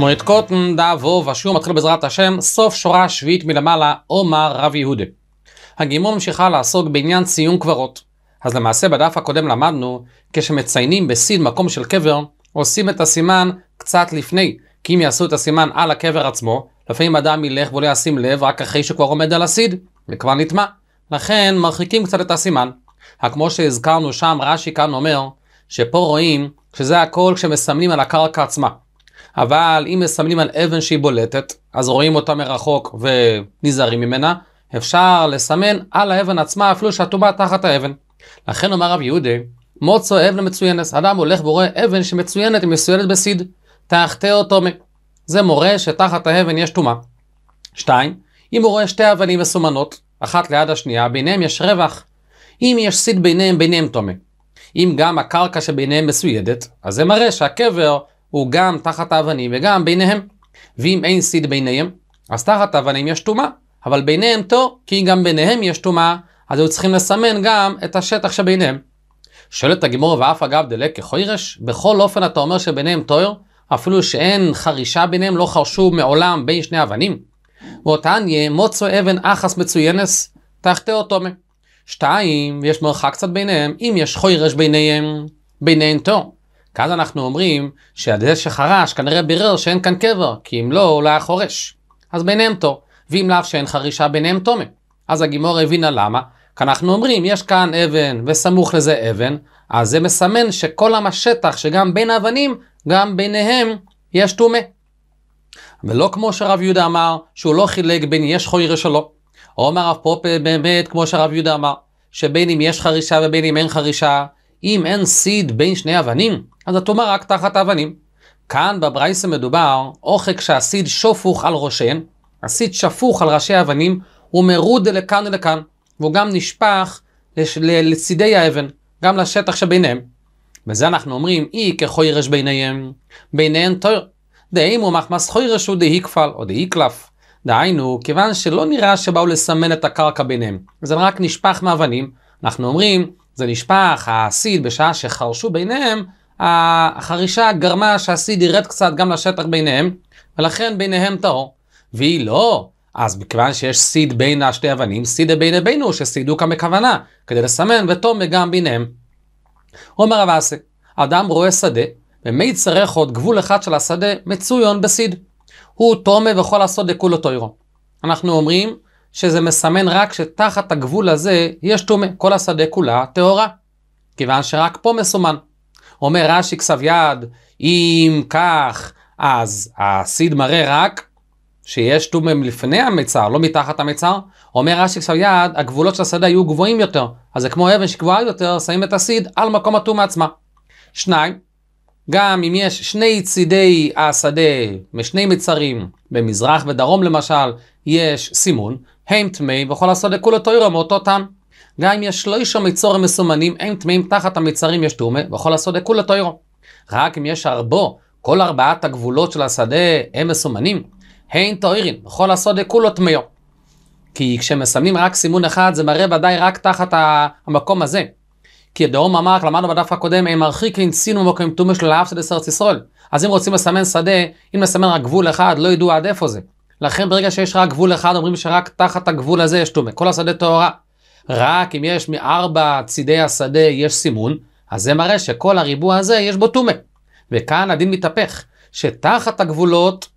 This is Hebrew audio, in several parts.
מועד קוטן דאבו והשיעור מתחיל בעזרת השם סוף שורה שביעית מלמעלה עומר רב יהודה. הגימור ממשיכה לעסוק בעניין ציון קברות. אז למעשה בדף הקודם למדנו כשמציינים בסין מקום של קבר עושים את הסימן קצת לפני כי אם יעשו את הסימן על הקבר עצמו לפעמים אדם ילך ולא ישים לב רק אחרי שכבר עומד על הסיד וכבר נטמע. לכן מרחיקים קצת את הסימן. כמו שהזכרנו שם רש"י כאן אומר שפה רואים שזה הכל כשמסמנים על הקרקע עצמה. אבל אם מסמנים על אבן שהיא בולטת, אז רואים אותה מרחוק ונזהרים ממנה, אפשר לסמן על האבן עצמה אפילו שהטומאה תחת האבן. לכן אומר רב יהודה, מוצו אבן מצוינת, אדם הולך ורואה אבן שמצוינת היא מסוינת בסיד, תחתה אותו. מ... זה מורה שתחת האבן יש טומאה. שתיים, אם הוא רואה שתי אבנים מסומנות, אחת ליד השנייה, ביניהם יש רווח. אם יש סיד ביניהם, ביניהם טומא. אם גם הקרקע שביניהם מסוידת, אז זה מראה שהקבר הוא גם תחת האבנים וגם ביניהם. ואם אין סיד ביניהם, אז תחת האבנים יש טומאה, אבל ביניהם טוב, כי גם ביניהם יש טומאה, אז היו צריכים לסמן גם את השטח שביניהם. שואלת הגימור ואף אגב דלק כחוירש, בכל אופן אתה אומר שביניהם טוהר, אפילו שאין חרישה ביניהם, לא חרשו מעולם בין שני אבנים. ואותן יהיה מוצו אבן אחס מצוינס, תחתהו תומה. שתיים, יש מרחק קצת ביניהם, אם יש חוירש ביניהם, ביניהם טוהר. כי אז אנחנו אומרים שהדשא שחרש כנראה בירר שאין כאן קבר, כי אם לא, אולי לא חורש. אז ביניהם תור, ואם לאו שאין חרישה ביניהם תומה. אז הגימור הבינה למה, כי אנחנו אומרים, יש כאן אבן וסמוך לזה אבן, אז זה מסמן שכל המשטח שגם בין האבנים, גם ביניהם יש טומא. ולא כמו שרב יהודה אמר, שהוא לא חילק בין יש חוירה שלו. אומר הרב פופר באמת, כמו שרב יהודה אמר, שבין אם יש חרישה ובין אם אין חרישה, אם אין סיד בין שני אבנים, אז הטומאה רק תחת האבנים. כאן בברייסה מדובר, אוחק שהסיד שופוך על ראשיהן, הסיד שפוך על ראשי האבנים, הוא מרוד לכאן ולכאן, והוא גם נשפך לש... לצידי האבן, גם לשטח שביניהם. בזה אנחנו אומרים, אי כחוירש ביניהם, ביניהן תויר. דאימו מחמס חוירש הוא דאי כפל, או דאי קלף. דהיינו, כיוון שלא נראה שבאו לסמן את הקרקע ביניהם, זה רק נשפך מאבנים, אנחנו אומרים זה נשפך, הסיד, בשעה שחרשו ביניהם, החרישה גרמה שהסיד ירד קצת גם לשטח ביניהם, ולכן ביניהם טהור. והיא לא. אז מכיוון שיש סיד בין השתי אבנים, סידה בין בינו, שסידו כאן בכוונה, כדי לסמן ותומה גם ביניהם. אומר רב אסי, אדם רואה שדה, ומי צריך עוד גבול אחד של השדה מצויון בסיד. הוא תומה וכל הסודה כולו תוירו. אנחנו אומרים, שזה מסמן רק שתחת הגבול הזה יש טומא, כל השדה כולה טהורה. כיוון שרק פה מסומן. אומר רש"י כסב יד, אם כך, אז הסיד מראה רק שיש טומא לפני המצר, לא מתחת המצר. אומר רש"י כסב יד, הגבולות של השדה היו גבוהים יותר, אז זה כמו אבן שגבוהה יותר, שמים את הסיד על מקום הטומא עצמה. שניים, גם אם יש שני צידי השדה משני מצרים, במזרח ודרום למשל, יש סימון, הם טמאים, ויכול לעשות לכולו תוירו מאותו טעם. גם אם יש שלושה מצורים מסומנים, הם טמאים תחת המצרים יש טומא, ויכול לעשות לכולו תוירו. רק אם יש ארבו, כל ארבעת הגבולות של השדה הם מסומנים, הן תוירין, וכל הסוד כולו טמאו. כי כשמסמנים רק סימון אחד, זה מראה ודאי רק תחת המקום הזה. כי דרום אמר, למדנו בדף הקודם, הם מרחיקין סינו מקום טומא של האפסדס ארץ ישראל. אז אם רוצים לסמן שדה, אם נסמן רק גבול אחד, לא ידעו עד איפה זה. לכן ברגע שיש רק גבול אחד, אומרים שרק תחת הגבול הזה יש טומא. כל השדה טהורה. רק אם יש מארבע צידי השדה יש סימון, אז זה מראה שכל הריבוע הזה יש בו טומא. וכאן הדין מתהפך, שתחת הגבולות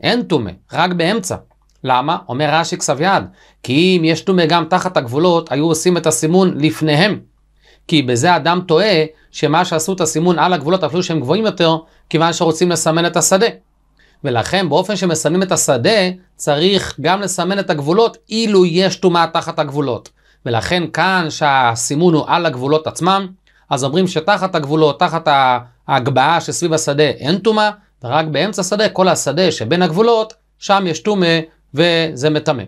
אין טומא, רק באמצע. למה? אומר רש"י כסב יד, כי אם יש טומא גם תחת הגבולות, היו עושים את הסימון לפניהם. כי בזה אדם טועה שמה שעשו את הסימון על הגבולות, אפילו שהם גבוהים יותר, כיוון שרוצים לסמן את השדה. ולכן באופן שמסמנים את השדה, צריך גם לסמן את הגבולות אילו יש טומאה תחת הגבולות. ולכן כאן שהסימון הוא על הגבולות עצמם, אז אומרים שתחת הגבולות, תחת ההגבהה שסביב השדה אין טומאה, ורק באמצע השדה, כל השדה שבין הגבולות, שם יש טומאה וזה מטמא.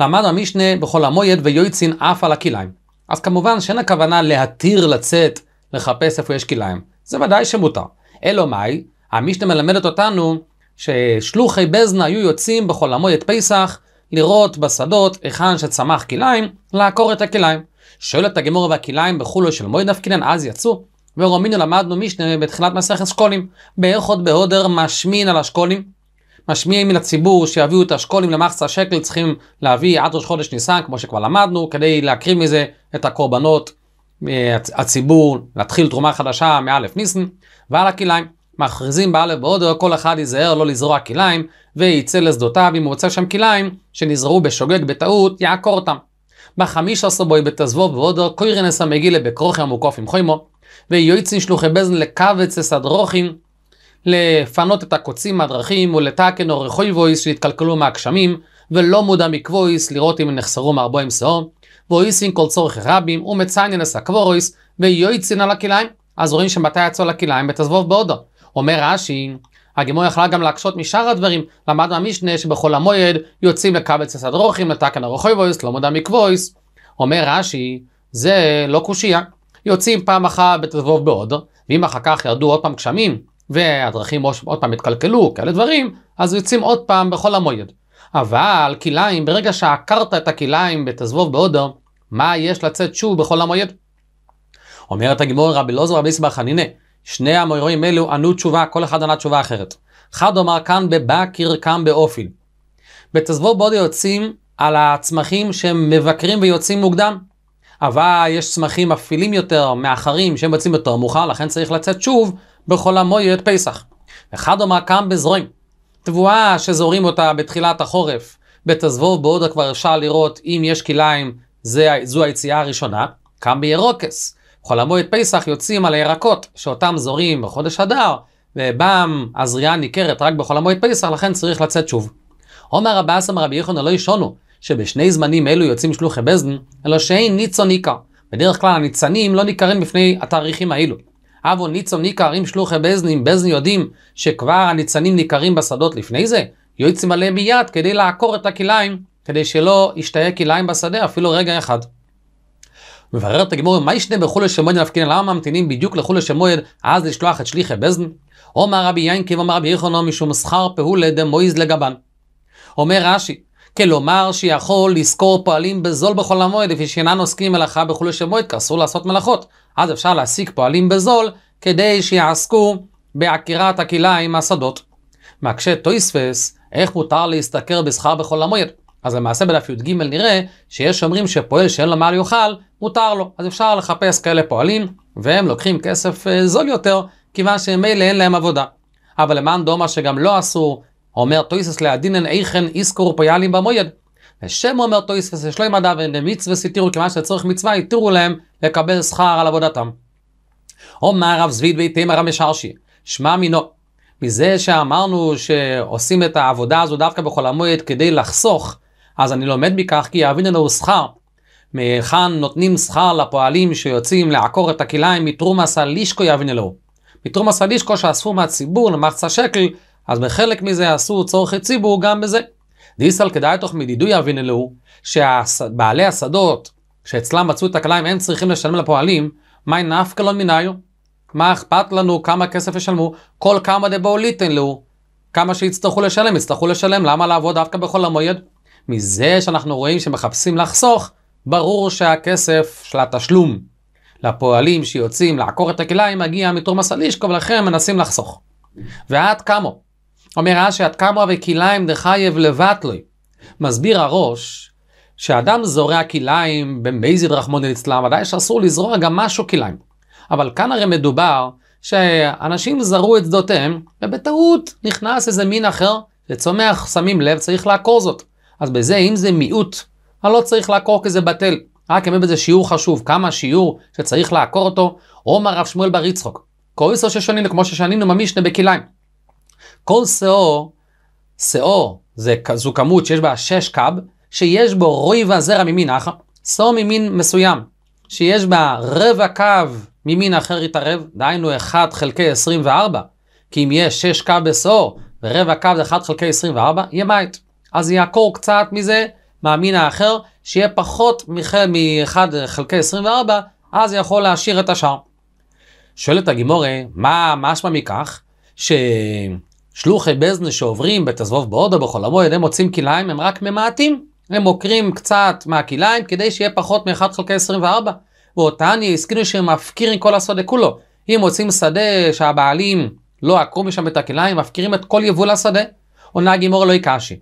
למד המשנה בכל המויד ויועצין אף על הכליים. אז כמובן שאין הכוונה להתיר לצאת לחפש איפה יש כליים. זה ודאי שמותר. אלא מאי, המשנה מלמדת אותנו ששלוחי בזנה היו יוצאים בחול המועד פסח לראות בשדות היכן שצמח כלאיים, לעקור את הכלאיים. שואלת הגמור והכלאיים בחולו של מועד נפקינן, אז יצאו. ורומינו למדנו משנה בתחילת מסכת שקולים. באיכות בהודר משמין על השקולים. משמיעים מן הציבור שיביאו את השקולים למחצה שקל צריכים להביא עד ראש חודש ניסן, כמו שכבר למדנו, כדי להקריב מזה את הקורבנות אה, הציבור, להתחיל תרומה חדשה מאלף ניסן, ועל הכלאיים. מכריזים באלף בהודו, כל אחד ייזהר לא לזרוע כליים, וייצא לשדותיו אם הוא רוצה שם כליים, שנזרעו בשוגג בטעות, יעקור אותם. בחמיש עשר בוי בתזבו בהודו, קוירנס המגילה בכרוכם וקופים חוימו, ויועצין שלוחי בזן לקווץ אסדרוכים, לפנות את הקוצים מהדרכים ולתקן אורי וויס שהתקלקלו מהגשמים, ולא מודע מקוויס לראות אם נחסרו מארבו עם שאור, ואויסין כל צורך רבים, ומציינינס הקוורויס, ויועצין על הכליים. אז רואים שמתי יצאו לכליים בתזבוב בהודו. אומר רש"י, הגימור יכלה גם להקשות משאר הדברים, למד מהמשנה שבכל המועד יוצאים לקבץ הסדרוכים, לתקן וויס, לא מודע מקוויס. אומר רש"י, זה לא קושייה. יוצאים פעם אחת בתזבוב בעוד, ואם אחר כך ירדו עוד פעם גשמים, והדרכים עוד פעם התקלקלו, כאלה דברים, אז יוצאים עוד פעם בכל המועד. אבל כלאיים, ברגע שעקרת את הכלאיים בתזבוב באודר, מה יש לצאת שוב בכל המועד? אומרת הגימור רבי לוזר רבי סבר חנינא, שני המורים אלו ענו תשובה, כל אחד ענה תשובה אחרת. אחד אומר כאן בבקר, קם באופיל. בתזבור בודי יוצאים על הצמחים שהם מבקרים ויוצאים מוקדם. אבל יש צמחים אפילים יותר, מאחרים, שהם יוצאים יותר מאוחר, לכן צריך לצאת שוב בכל המועד פסח. אחד אומר קם בזרועים. תבואה שזורים אותה בתחילת החורף, בתזבוב בעודה כבר אפשר לראות אם יש כליים, זו היציאה הראשונה. קם בירוקס, חול המועד פסח יוצאים על הירקות שאותם זורים בחודש אדר, ובם הזריעה ניכרת רק בחול המועד פסח, לכן צריך לצאת שוב. עומר רבי אסם לא רבי יחון אלוהי שונו, שבשני זמנים אלו יוצאים שלוחי בזן, אלא שאין ניצו ניכר. בדרך כלל הניצנים לא ניכרים בפני התאריכים האלו. אבו ניצו ניכר עם שלוחי בזן, אם בזן יודעים שכבר הניצנים ניכרים בשדות לפני זה, יועצים עליהם מיד כדי לעקור את הכליים, כדי שלא ישתהה כליים בשדה אפילו רגע אחד. מברר את הגמור, מה ישנה בחולי שמועד נפקין, למה ממתינים בדיוק לחולי שמועד אז לשלוח את שליחי בזן? אומר רבי ינקי ואומר רבי יחונו משום שכר פעולה דמויז לגבן. אומר רש"י, כלומר שיכול לשכור פועלים בזול בחול המועד, לפי שאינן עוסקים מלאכה בחולי שמועד, כי אסור לעשות מלאכות. אז אפשר להשיג פועלים בזול כדי שיעסקו בעקירת הכלאיים מהשדות. מקשה טויספס, איך מותר להשתכר בשכר בחול המועד? אז למעשה בדף י"ג נראה שיש אומרים שפועל שאין לו מה יאכל, מותר לו. אז אפשר לחפש כאלה פועלים, והם לוקחים כסף אה, זול יותר, כיוון שמילא אין להם עבודה. אבל למען דומה שגם לא אסור, אומר טויסס להדינן איכן איסקור פיאלים במויד. ושם אומר טויסס לשלוי מדע ונמיץ וסיתירו, כיוון שצריך מצווה התירו להם לקבל שכר על עבודתם. אומר רב זביד ביתימה רב משרשי, שמע מינו, מזה שאמרנו שעושים את העבודה הזו דווקא בחול המועד כדי לחסוך, אז אני לומד מכך כי יעבידנו שכר. מהיכן נותנים שכר לפועלים שיוצאים לעקור את הכלאיים מתרומס הלישקו יבנלו. מתרומס הלישקו שאספו מהציבור למחצה שקל, אז בחלק מזה עשו צורכי ציבור גם בזה. דיסל כדאי תוך מדידוי יבנלו, שבעלי השדות שאצלם מצאו את הכלאיים הם צריכים לשלם לפועלים, מי נפקא לא מניו? מה אכפת לנו כמה כסף ישלמו? כל כמה דבו ליתן לו. כמה שיצטרכו לשלם, יצטרכו לשלם, למה לעבוד דווקא בחול המועד? מזה שאנחנו רואים שמחפשים לחסוך, ברור שהכסף של התשלום לפועלים שיוצאים לעקור את הכליים מגיע מתורמס אלישקו ולכן מנסים לחסוך. ועד כמו? אומר רש"י, עד כמו וכליים דחייב לבטלוי. מסביר הראש שאדם זורע כליים במייזיד רחמוני אצלם, ודאי שאסור לזרוע גם משהו כליים. אבל כאן הרי מדובר שאנשים זרעו את שדותיהם, ובטעות נכנס איזה מין אחר, לצומח, שמים לב, צריך לעקור זאת. אז בזה, אם זה מיעוט אני לא צריך לעקור כזה בטל. רק אמר בזה שיעור חשוב, כמה שיעור שצריך לעקור אותו, אומר רב שמואל בר יצחוק. כל קוריסו ששנינו, כמו ששנינו ממישנה בכליים. כל שאור, שאור, זה כזו כמות שיש בה 6 קאב, שיש בו רוי והזרע ממין אחר, שאור ממין מסוים, שיש בה רבע קו ממין אחר יתערב, דהיינו 1 חלקי 24, כי אם יש 6 קו בשאור, ורבע קו זה 1 חלקי 24, יהיה מייט. אז יעקור קצת מזה, מהמין האחר, שיהיה פחות מ-1 חלקי 24, אז יכול להשאיר את השאר. שואלת הגימורי, מה משמע מכך? ששלוחי בזנה שעוברים בתזבוב בעוד או בחול המועד, הם מוצאים כליים, הם רק ממעטים. הם מוקרים קצת מהכליים כדי שיהיה פחות מ-1 חלקי 24. ואותני הסכימו שהם מפקירים כל השדה כולו. אם מוצאים שדה שהבעלים לא עקרו משם את הכליים, מפקירים את כל יבול השדה. עונה הגימור לא יקשי.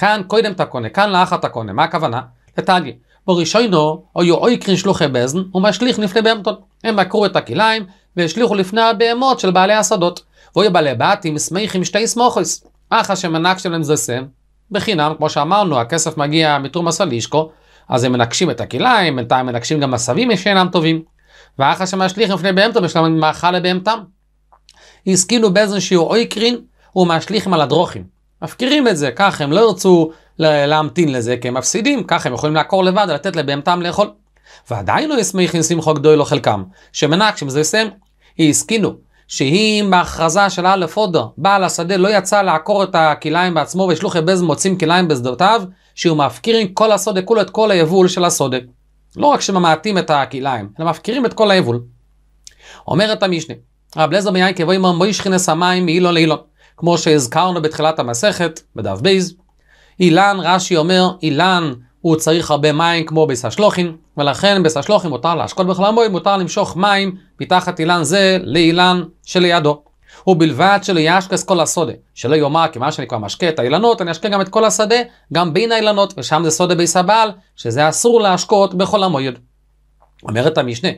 כאן קודם אתה קונה, כאן לאחר אתה קונה, מה הכוונה? לתגי. בראשונו, היו קרין שלוחי בזן, ומשליך לפני בהמתון. הם עקרו את הכליים, והשליכו לפני הבהמות של בעלי השדות. ואוי בעלי בתים שמח עם שתי סמוכס. אך שמנק שלהם זה סם, בחינם, כמו שאמרנו, הכסף מגיע מתרומה סלישקו, אז הם מנקשים את הכליים, בינתיים מנקשים גם עשבים שאינם טובים. ואחר שמשליך לפני בהמתון, יש להם מאכל לבהמתם. הסכינו בזן שיהיו קרין, ומשליכים על הדרוכים. מפקירים את זה, כך הם לא ירצו להמתין לזה כי הם מפסידים, כך הם יכולים לעקור לבד ולתת לבהמתם לאכול. ועדיין לא ישמח עם שמחו גדול לא גדולו חלקם, שמנה כשזה יסיים, היא הסכינו. שאם בהכרזה של א' אודו, בעל השדה לא יצא לעקור את הכליים בעצמו ושלוחי בז מוצאים כליים בשדותיו, שהוא מפקיר עם כל הסודק כולו את כל היבול של הסודק. לא רק שממעטים את הכליים, אלא מפקירים את כל היבול. אומרת המשנה, רב לזר מיין כבוא מר מוישכינס המים מאילון לאילון. כמו שהזכרנו בתחילת המסכת, בדף בייז. אילן, רש"י אומר, אילן הוא צריך הרבה מים כמו ביסה שלוחין, ולכן ביסה שלוחין מותר להשקות בחלם בוים, מותר למשוך מים מתחת אילן זה לאילן שלידו. ובלבד שלא יאשכס כל הסודה, שלא יאמר כי מה שאני כבר משקה את האילנות, אני אשקה גם את כל השדה, גם בין האילנות, ושם זה סודה ביסה בעל, שזה אסור להשקות בכל המועד. אומרת המשנה,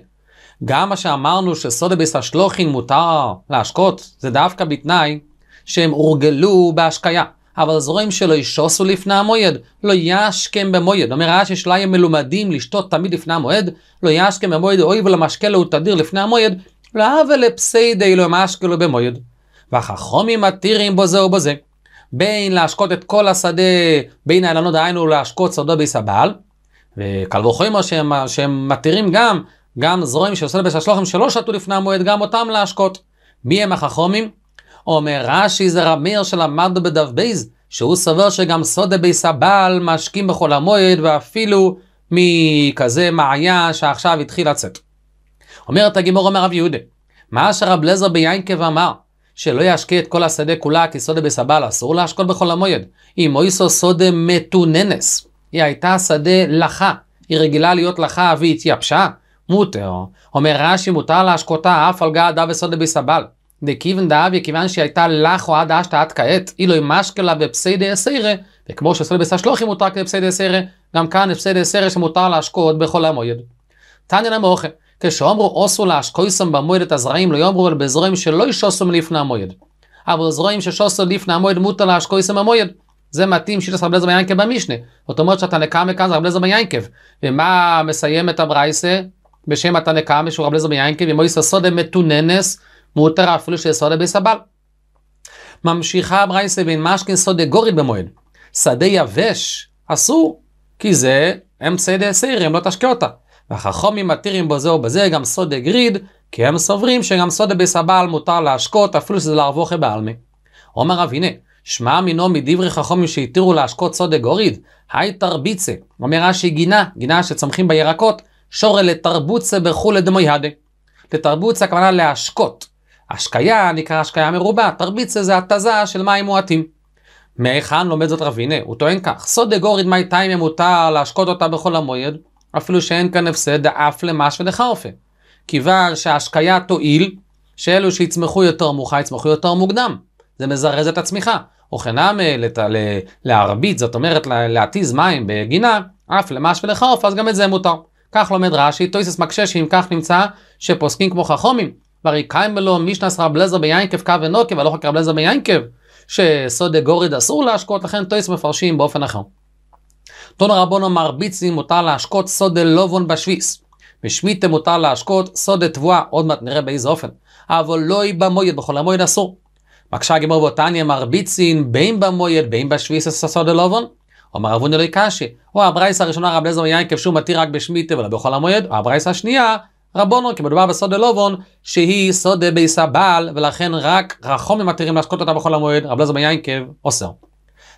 גם מה שאמרנו שסודה ביסה שלוחין מותר להשקות, זה דווקא בתנאי שהם הורגלו בהשקיה. אבל זרועים שלא ישוסו לפני המועד, לא ישכם במועד. אומר רש"י שלהם מלומדים לשתות תמיד לפני המועד, לא ישכם במועד, אוי ולמשקה לו לא תדיר לפני המועד, לא אבל פסיידי לא משקה לו לא במועד. והחכומים מתירים בו זה או בו זה. בין להשקות את כל השדה, בין העלנות, דהיינו להשקות שדו ביס הבעל, וקל וחומר שהם, שהם מתירים גם, גם זרועים של סלבש שלא שתו לפני המועד, גם אותם להשקות. מי הם החכומים? אומר רש"י זה רב מאיר שלמדנו בדף בייז, שהוא סובר שגם סודה בייס הבעל משקים בחול המועד ואפילו מכזה מעיה שעכשיו התחיל לצאת. אומרת הגימור אומר רב יהודה, מה שרב לזר ביינקב אמר, שלא ישקה את כל השדה כולה כי סודה בסבל אסור להשקול בחול המועד, אם מויסו סודה מתוננס, היא הייתה שדה לחה, היא רגילה להיות לחה והיא התייבשה. מותר, אומר רש"י מותר להשקותה אף על גא געדה וסודה בסבל. דקיבן דאבי, כיוון שהייתה לך או עד אשתא עד כעת, אילו היא משקלה בפסיידי אסירה וכמו שעשו לבשר שלוחי מותר כבפסיידי אסירה גם כאן בפסיידי אסירה שמותר להשקות בכל המועד. תניא למוחה, כשאומרו עושו להשקויסם במועד את הזרעים, לא יאמרו אלא בזרועים שלא ישוסו מלפני המועד. אבל זרועים ששוסו לפני המועד מותר להשקויסם במועד. זה מתאים שיטס רב לזר ביינקב במשנה. זאת אומרת שאתה נקם מכאן זה רב לזר ביינקב. ומה מסיים את הברייסה? בשם התנקמה שהוא רב לזר ביינקב, ומויסא סודם מתוננס מותר אפילו שסודה סבל. ממשיכה ברייסה בין משכין סודה גורית במועד. שדה יבש אסור, כי זה אמצעי דה דסעיר, אם לא תשקה אותה. והחכומים מתירים בזה ובזה גם סודה גריד, כי הם סוברים שגם סודה סבל מותר להשקות אפילו שזה לערבוכי בעלמי. עומר רב שמע מינו מדברי חכומים שהתירו להשקות סודה גוריד, היי תרביצה, אומר רש"י גינה, גינה שצומחים בירקות, שורא לתרבוצה בחולה הדה. לתרבוצה הכוונה להשקות, השקיה נקרא השקיה מרובה, תרביץ איזה התזה של מים מועטים. מהיכן לומד זאת רב הנה? הוא טוען כך, סודה גוריד מי טיימה מותר להשקות אותה בכל המועד, אפילו שאין כאן הפסד אף למש ולחרפה. כיוון שההשקיה תועיל, שאלו שיצמחו יותר מאוחר יצמחו יותר מוקדם. זה מזרז את הצמיחה. וכנעמה לת... להרביץ, זאת אומרת להתיז מים בגינה, אף למש ולחרפה, אז גם את זה מותר. כך לומד רש"י, טויסס מקשה שאם כך נמצא שפוסקים כמו חכומים, והרי קיימלו מישנס רב לזר ביינקב קו ונוקב, הלא חוק רב לזר ביינקב, שסודי גוריד אסור להשקות, לכן טויס מפרשים באופן אחר. טונו רבונו מרביצי מותר להשקות סודי לובון בשוויס. בשמיתם מותר להשקות סודי תבואה, עוד מעט נראה באיזה אופן. אבל לא היא במויד, בכל המויד אסור. מקשה הגמור באותניה מרביצין בין במויד בין בשביס סודה לובון. אומר אבוני לא יקשי, או הברייס הראשונה רב לזר יינקב שהוא מתיר רק בשמיטה ולא בכל המועד, או הברייס השנייה רבונו, כי מדובר בסודה לובון, שהיא סודה ביס הבעל, ולכן רק רחומים מתירים להשקות אותה בחול המועד, רב לזמן יינקב אוסר.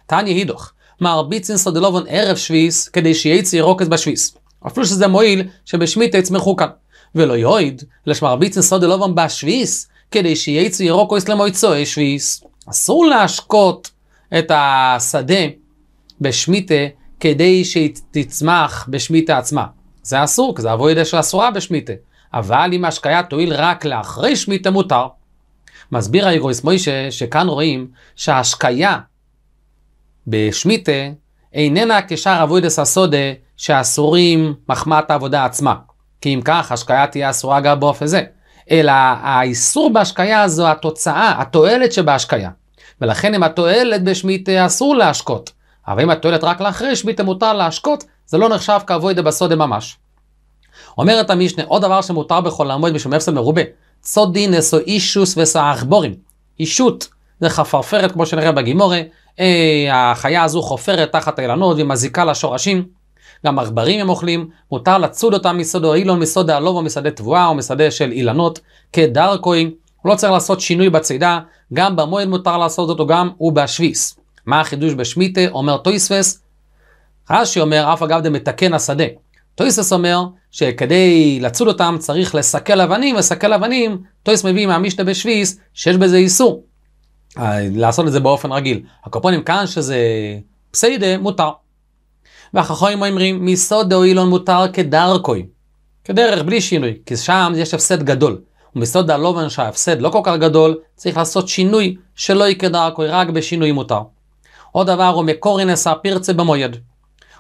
תניא הידוך, מרביצין סודה לובון ערב שביס, כדי שייצי ירוקס בשביס. אפילו שזה מועיל שבשמיטה יצמחו כאן. ולא יועיד, אלא שמרביצין סודה לובון בשביס, כדי שייצי רוקס למועצוי שביס. אסור להשקות את השדה בשמיטה כדי שהיא תצמח בשמיטה עצמה. זה אסור, כי זה אבוידה אסורה בשמיטה. אבל אם ההשקיה תועיל רק לאחרי שמיטה מותר. מסביר האירויס מוישה שכאן רואים שההשקיה בשמיטה איננה כשאר אבוידס הסודה שאסורים מחמת העבודה עצמה. כי אם כך, השקיה תהיה אסורה גם באופן זה. אלא האיסור בהשקיה זו התוצאה, התועלת שבהשקיה. ולכן אם התועלת בשמיטה אסור להשקות. אבל אם התועלת רק לאחרי שמיטה מותר להשקות, זה לא נחשב כאבוידה בסודה ממש. אומרת המשנה, עוד דבר שמותר בכל המועד משום הפסד מרובה, צודי נסו אישוס וסעכבורים. אישות זה חפרפרת, כמו שנראה בגימורה, איי, אה, החיה הזו חופרת תחת האילנות ומזיקה לשורשים. גם עכברים הם אוכלים, מותר לצוד אותם מסודו אילון, מסודו העלוב או משדה תבואה או משדה של אילנות, כדרקוי. הוא לא צריך לעשות שינוי בצידה, גם במועד מותר לעשות אותו, גם הוא בשביס. מה החידוש בשמיטה? אומר טויספס, רש"י אומר, אף אגב דמתקן השדה. טויסס אומר שכדי לצוד אותם צריך לסכל אבנים, לסכל אבנים, טויס מביא מהמשנה בשוויס, שיש בזה איסור. אה, לעשות את זה באופן רגיל. הקופונים כאן שזה פסיידה, מותר. והחכמים אומרים, מיסוד דאוילון מותר כדרכוי. כדרך, בלי שינוי, כי שם יש הפסד גדול. ומסוד הלובן שההפסד לא כל כך גדול, צריך לעשות שינוי שלא יהיה כדרכוי, רק בשינוי מותר. עוד דבר הוא מקורינס הפרצה במויד.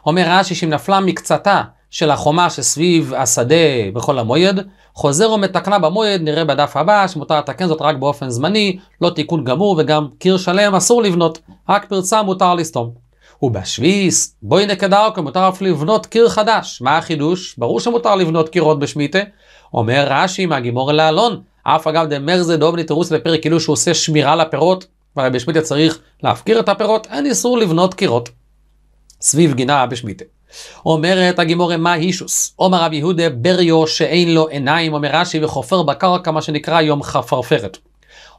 אומר רש"י שאם נפלה מקצתה של החומה שסביב השדה בכל המועד, חוזר ומתקנה במועד, נראה בדף הבא שמותר לתקן זאת רק באופן זמני, לא תיקון גמור וגם קיר שלם אסור לבנות, רק פרצה מותר לסתום. ובשביס, בואי נקדר, כי מותר אף לבנות קיר חדש. מה החידוש? ברור שמותר לבנות קירות בשמיטה. אומר רש"י מהגימור לאלון, אף אגב דמרזה דוב נתירוס לפרק כאילו שהוא עושה שמירה לפירות, אבל בשמיטה צריך להפקיר את הפירות, אין איסור לבנות קירות. סביב גינה בשמיטה. אומרת הגימורי מה הישוס, אומר רב יהודה בריו שאין לו עיניים, אומר רש"י וחופר בקרקע מה שנקרא יום חפרפרת.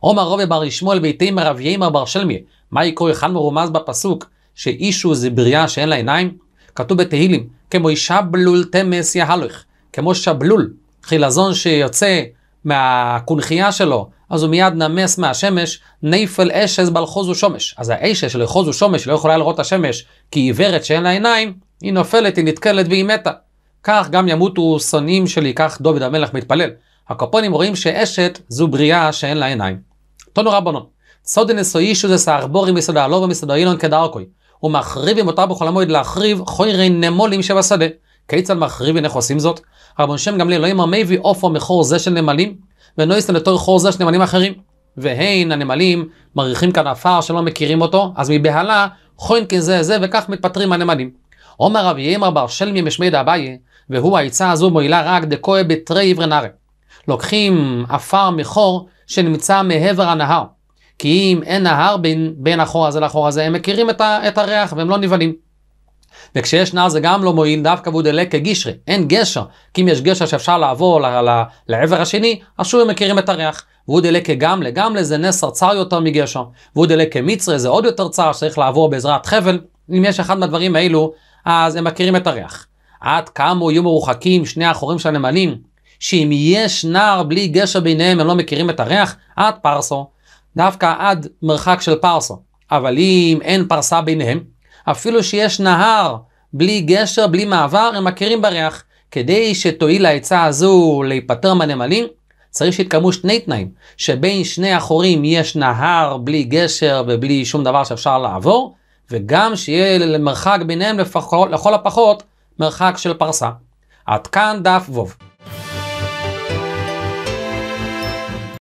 אומר רובי בר ישמואל ביתי מרב ימר בר שלמי, מה יקרו היכן מרומז בפסוק שאישו זה בריאה שאין לה עיניים? כתוב בתהילים, כמו אישה בלול תמס יהלך, כמו שבלול, חילזון שיוצא מהקונכייה שלו אז הוא מיד נמס מהשמש, נייפל אשז בלחוזו שומש. אז האשה של לחוזו שומש לא יכולה לראות את השמש, כי היא עיוורת שאין לה עיניים, היא נופלת, היא נתקלת והיא מתה. כך גם ימותו שונאים שלי, כך דוד המלך מתפלל. הקופונים רואים שאשת זו בריאה שאין לה עיניים. תונו רבנו, סודי נשואי שזה סערבורי מסעדה לא ומסעדה אילון כדארקוי. הוא מחריב עם אותה בכל המועד להחריב חוירי נמולים שבשדה. כיצד מחריבין איך עושים זאת? רבון שם גמליאל לא אמר מי ואופו מכור זה של נמלים? ונויס לתור זה של נמלים אחרים. והן הנמלים מריחים כאן עפר שלא מכירים אותו, אז מבהלה חוינקין זה זה וכך מתפטרים הנמלים. עומר אבי אמר בר שלמי משמיד אביי, והוא העצה הזו מועילה רק דקוי בתרי עברנרי. לוקחים עפר מחור שנמצא מעבר הנהר. כי אם אין נהר בין, בין החור הזה לחור הזה, הם מכירים את, ה, את הריח והם לא נבהלים. וכשיש נער זה גם לא מועיל דווקא והוא דלק כגישרי, אין גשר, כי אם יש גשר שאפשר לעבור לעבר השני, אז שוב הם מכירים את הריח. והוא דלק כגמלה, גמלה זה נסר צר יותר מגשר, והוא דלק כמצרי זה עוד יותר צר שצריך לעבור בעזרת חבל, אם יש אחד מהדברים האלו, אז הם מכירים את הריח. עד כמה יהיו מרוחקים שני החורים של הנמלים, שאם יש נער בלי גשר ביניהם הם לא מכירים את הריח, עד פרסו, דווקא עד מרחק של פרסו. אבל אם אין פרסה ביניהם, אפילו שיש נהר בלי גשר, בלי מעבר, הם מכירים בריח. כדי שתועיל העצה הזו להיפטר מהנמלים, צריך שיתקיימו שני תנאים, שבין שני החורים יש נהר בלי גשר ובלי שום דבר שאפשר לעבור, וגם שיהיה למרחק ביניהם לפחות, לכל הפחות מרחק של פרסה. עד כאן דף ו'.